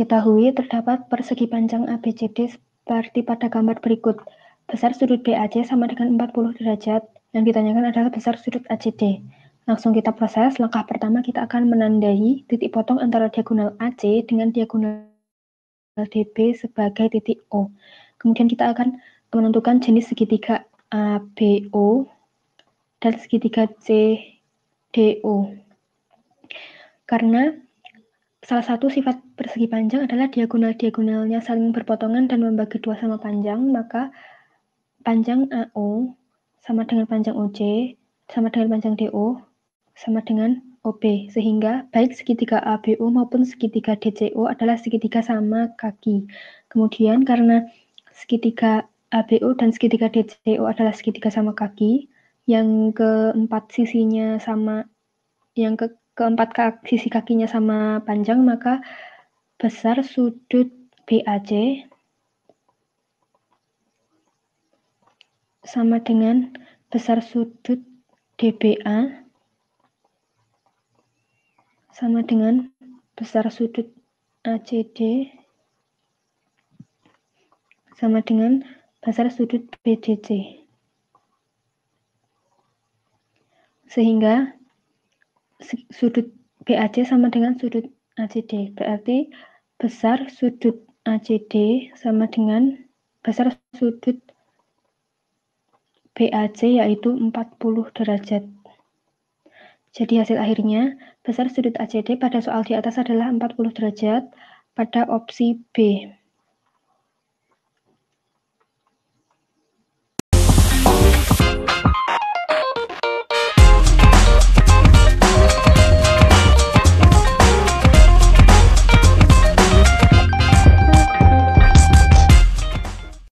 diketahui, terdapat persegi panjang ABCD seperti pada gambar berikut. Besar sudut BAC sama dengan 40 derajat. Yang ditanyakan adalah besar sudut ACD. Langsung kita proses. Langkah pertama kita akan menandai titik potong antara diagonal AC dengan diagonal DB sebagai titik O. Kemudian kita akan menentukan jenis segitiga ABO dan segitiga CDO. Karena Salah satu sifat persegi panjang adalah diagonal-diagonalnya saling berpotongan dan membagi dua sama panjang, maka panjang AO sama dengan panjang OC, sama dengan panjang DO, sama dengan OB, sehingga baik segitiga ABO maupun segitiga DCO adalah segitiga sama kaki. Kemudian karena segitiga ABO dan segitiga DCO adalah segitiga sama kaki, yang keempat sisinya sama, yang ke keempat kaki, sisi kakinya sama panjang, maka besar sudut BAC sama dengan besar sudut DBA sama dengan besar sudut ACD sama dengan besar sudut BDC. Sehingga sudut BAC sama dengan sudut ACD. Berarti besar sudut ACD sama dengan besar sudut BAC yaitu 40 derajat. Jadi hasil akhirnya, besar sudut ACD pada soal di atas adalah 40 derajat pada opsi B.